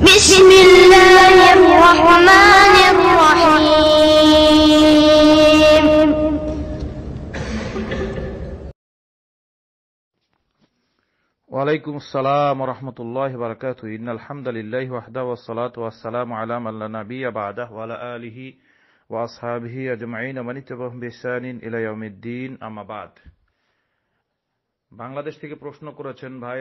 بسم الله الرحمن الرحيم وعليكم السلام ورحمة الله وبركاته إن الحمد لله وحده والصلاة والسلام على من لا نبي بعده وعلى آله وأصحابه أجمعين ومن اتبعهم بإحسان إلى يوم الدين أما بعد বাংলাদেশ থেকে প্রশ্ন করেছেন ভাই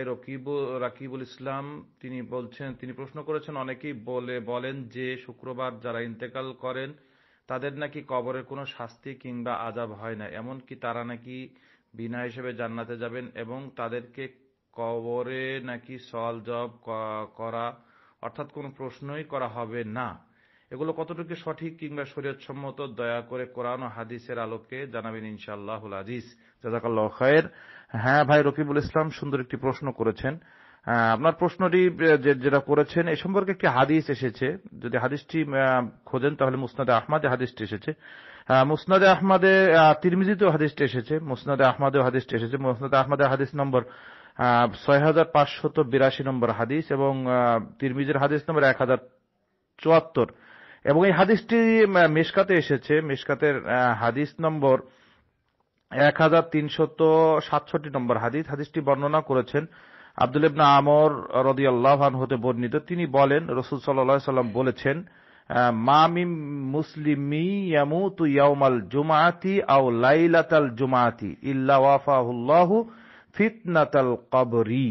রাকিবুল ইসলাম তিনি বলছেন তিনি প্রশ্ন করেছেন অনেকেই বলে বলেন যে শুক্রবার যারা ইন্তেকাল করেন তাদের নাকি কবরের কোনো শাস্তি কিংবা আজাব হয় না এমনকি তারা নাকি বিনা হিসেবে জান্নাতে যাবেন এবং তাদেরকে কবরে নাকি সল জব করা অর্থাৎ কোনো প্রশ্নই করা হবে না এগুলো কতটুকু সঠিক কিংবা সম্মত দয়া করে কোরআন ও হাদিসের আলোকে জানাবেন ইনশাআল্লাহ আজিজ জাজাকাল্লাহ খায়ের হ্যাঁ ভাই রকিবুল ইসলাম সুন্দর একটি প্রশ্ন করেছেন আপনার প্রশ্নটি যেটা করেছেন এ সম্পর্কে একটি হাদিস এসেছে যদি হাদিসটি খোঁজেন তাহলে মুসনাদে আহমাদে হাদিসটি এসেছে মুসনাদে আহমাদে তিরমিজিতেও হাদিসটি এসেছে মুসনাদে আহমাদেও হাদিসটি এসেছে মুসনাদে আহমাদে হাদিস নম্বর ছয় হাজার পাঁচশত বিরাশি নম্বর হাদিস এবং তিরমিজের হাদিস নম্বর এক হাজার চুয়াত্তর এবং এই হাদিসটি মেশকাতে এসেছে মেশকাতের হাদিস নম্বর এক হাজার তিনশত সাতষট্টি নম্বর হাদিস হাদিসটি বর্ণনা করেছেন আব্দুল ইবনা আমর রদি আল্লাহান হতে বর্ণিত তিনি বলেন রসুল সাল্লাহ সাল্লাম বলেছেন মামিম মুসলিমি তু ইয়াউমাল জুমাতি আও লাইলাতাল জুমাতি ইল্লাহ ফিতনাতাল কবরি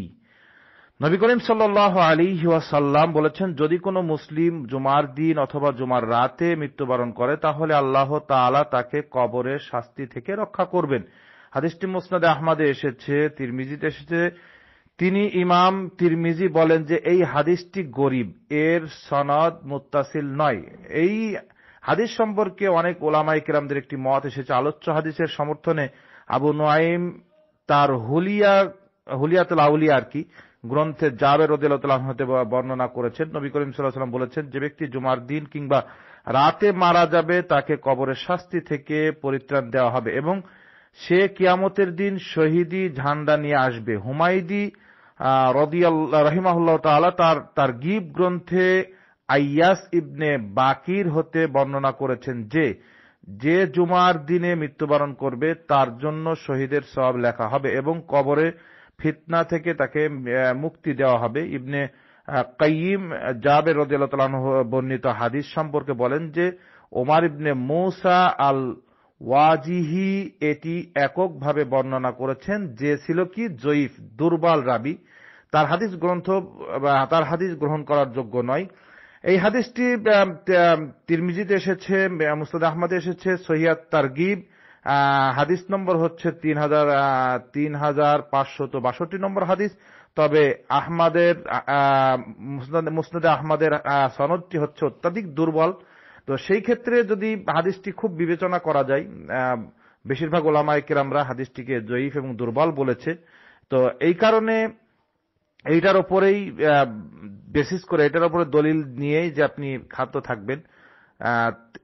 নবী করিম সাল্লাহ আলী সাল্লাম বলেছেন যদি কোনো মুসলিম জুমার দিন অথবা জুমার রাতে মৃত্যুবরণ করে তাহলে আল্লাহ তালা তাকে কবরের শাস্তি থেকে রক্ষা করবেন হাদিসটি মুসনাদে আহমাদে এসেছে তিরমিজিতে এসেছে তিনি ইমাম তিরমিজি বলেন যে এই হাদিসটি গরিব এর সনদ মুতাসিল নয় এই হাদিস সম্পর্কে অনেক ওলামাই কেরামদের একটি মত এসেছে আলোচ্য হাদিসের সমর্থনে আবু নোয়াইম তার হুলিয়া হুলিয়াতুল আউলিয়া আর কি গ্রন্থে জাবের রদিল্লাহ হতে বর্ণনা করেছেন নবী করিম সাল্লাহাম বলেছেন যে ব্যক্তি জুমার দিন কিংবা রাতে মারা যাবে তাকে কবরের শাস্তি থেকে পরিত্রাণ দেওয়া হবে এবং সে কিয়ামতের দিন শহীদি ঝান্ডা নিয়ে আসবে হুমায়দি রহিমাহুল্লাহ তালা তার তার গিব গ্রন্থে আইয়াস ইবনে বাকির হতে বর্ণনা করেছেন যে যে জুমার দিনে মৃত্যুবরণ করবে তার জন্য শহীদের সব লেখা হবে এবং কবরে ফিতনা থেকে তাকে মুক্তি দেওয়া হবে ইবনে কাইম জাবের রদিয়াল বর্ণিত হাদিস সম্পর্কে বলেন যে ওমার ইবনে মৌসা আল ওয়াজিহি এটি এককভাবে বর্ণনা করেছেন যে ছিল কি জয়ীফ দুর্বল রাবি তার হাদিস গ্রন্থ তার হাদিস গ্রহণ করার যোগ্য নয় এই হাদিসটি তিরমিজিতে এসেছে মুস্তাদ আহমদে এসেছে সহিয়াত তারগিব হাদিস নম্বর হচ্ছে তিন হাজার তিন হাজার পাঁচশত বাষট্টি নম্বর হাদিস তবে আহমাদের মুসনাদ আহমাদের সনদটি হচ্ছে অত্যাধিক দুর্বল তো সেই ক্ষেত্রে যদি হাদিসটি খুব বিবেচনা করা যায় বেশিরভাগ ওলামায় কেরামরা হাদিসটিকে জয়ীফ এবং দুর্বল বলেছে তো এই কারণে এইটার ওপরেই বেসিস করে এটার ওপরে দলিল নিয়েই যে আপনি খাদ্য থাকবেন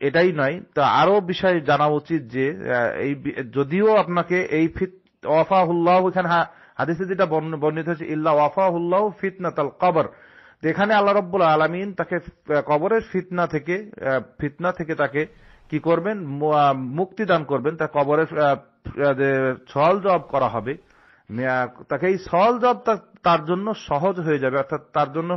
এটাই নয় তো আরো বিষয় জানা উচিত যে এই যদিও আপনাকে এই ফিত ওয়াফাহুল্লাহ এখানে হাদিসে যেটা বর্ণিত হয়েছে ইল্লা ওয়াফাহুল্লাহ তাল কবর এখানে আল্লাহ রব্বুল আলমিন তাকে কবরের ফিতনা থেকে ফিতনা থেকে তাকে কি করবেন মুক্তি দান করবেন তার কবরের ছল জব করা হবে তাকে এই সল জব তার জন্য সহজ হয়ে যাবে অর্থাৎ তার জন্য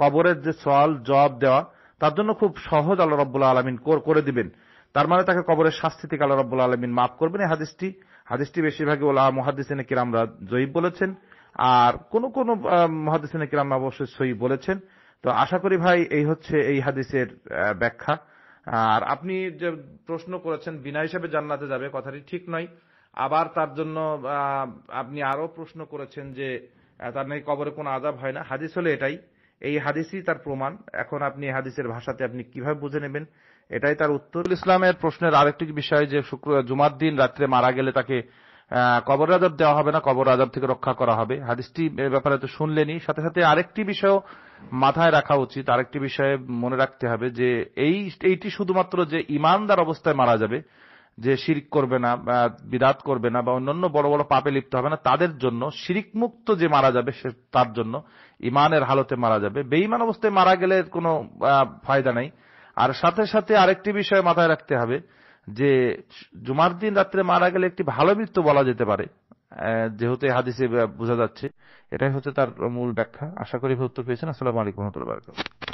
কবরের যে সল জব দেওয়া তার জন্য খুব সহজ আল্লাহ রব্বুল্লাহ আলমিন করে দিবেন তার মানে তাকে কবরের শাস্তি থেকে আল্লাহ রব্বুল্লাহ আলমিন মাফ করবেন এই হাদিসটি হাদিসটি বেশিরভাগই ওলা মহাদিসেন কিরামরা জয়ীব বলেছেন আর কোন কোন মহাদিসেন কিরাম অবশ্যই সই বলেছেন তো আশা করি ভাই এই হচ্ছে এই হাদিসের ব্যাখ্যা আর আপনি যে প্রশ্ন করেছেন বিনা হিসাবে জান্নাতে যাবে কথাটি ঠিক নয় আবার তার জন্য আপনি আরো প্রশ্ন করেছেন যে তার নাকি কবরে কোনো আজাব হয় না হাদিস হলে এটাই এই হাদিসই তার প্রমাণ এখন আপনি হাদিসের ভাষাতে আপনি কিভাবে বুঝে নেবেন এটাই তার উত্তর ইসলামের প্রশ্নের আরেকটি বিষয় যে শুক্র জুমার দিন রাত্রে মারা গেলে তাকে কবর আজাব দেওয়া হবে না কবর আজাব থেকে রক্ষা করা হবে হাদিসটি ব্যাপারে তো শুনলেনি সাথে সাথে আরেকটি বিষয় মাথায় রাখা উচিত আরেকটি বিষয়ে মনে রাখতে হবে যে এই এইটি শুধুমাত্র যে ইমানদার অবস্থায় মারা যাবে যে শিরিক করবে না বিরাত করবে না বা অন্যান্য বড় বড় পাপে লিপ্ত হবে না তাদের জন্য শিরিক মুক্ত যে মারা যাবে সে তার জন্য ইমানের হালতে মারা যাবে বেইমান অবস্থায় মারা গেলে কোনো ফায়দা নাই আর সাথে সাথে আরেকটি বিষয় মাথায় রাখতে হবে যে জুমার দিন রাত্রে মারা গেলে একটি ভালো মৃত্যু বলা যেতে পারে যেহেতু হাদিসে বোঝা যাচ্ছে এটাই হচ্ছে তার মূল ব্যাখ্যা আশা করি উত্তর পেয়েছেন আসসালামু আলাইকুম রহমতুল্লাহ